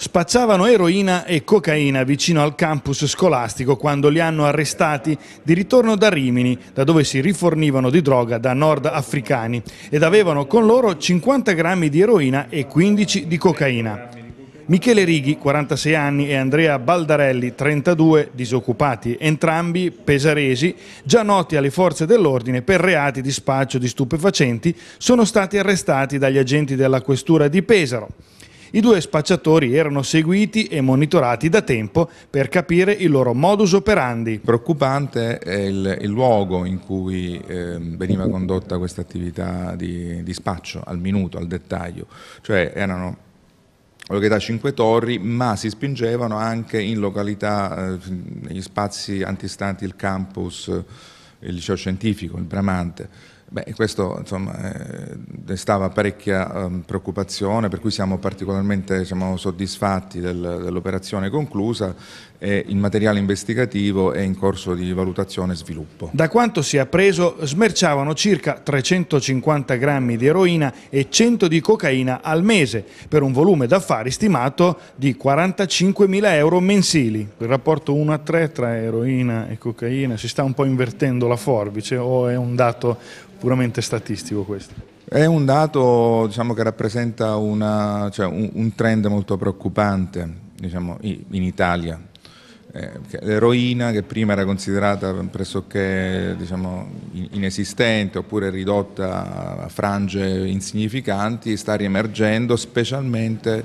Spacciavano eroina e cocaina vicino al campus scolastico quando li hanno arrestati di ritorno da Rimini, da dove si rifornivano di droga da nordafricani ed avevano con loro 50 grammi di eroina e 15 di cocaina. Michele Righi, 46 anni, e Andrea Baldarelli, 32, disoccupati, entrambi pesaresi, già noti alle forze dell'ordine per reati di spaccio di stupefacenti, sono stati arrestati dagli agenti della questura di Pesaro. I due spacciatori erano seguiti e monitorati da tempo per capire il loro modus operandi. Preoccupante è il, il luogo in cui eh, veniva condotta questa attività di, di spaccio, al minuto, al dettaglio, cioè erano località Cinque Torri, ma si spingevano anche in località, eh, negli spazi antistanti il campus, eh, il liceo scientifico, il Bramante. Beh, questo insomma, eh, destava parecchia um, preoccupazione, per cui siamo particolarmente diciamo, soddisfatti del, dell'operazione conclusa e il materiale investigativo è in corso di valutazione e sviluppo. Da quanto si è preso smerciavano circa 350 grammi di eroina e 100 di cocaina al mese, per un volume d'affari stimato di 45 mila euro mensili. Il rapporto 1 a 3 tra eroina e cocaina si sta un po' invertendo la forbice o è un dato puramente statistico questo. È un dato diciamo, che rappresenta una, cioè un, un, trend molto preoccupante diciamo, in Italia. Eh, l'eroina che prima era considerata pressoché diciamo, inesistente oppure ridotta a frange insignificanti sta riemergendo specialmente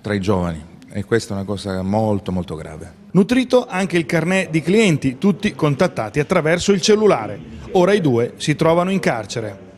tra i giovani e questa è una cosa molto molto grave. Nutrito anche il carnet di clienti, tutti contattati attraverso il cellulare. Ora i due si trovano in carcere.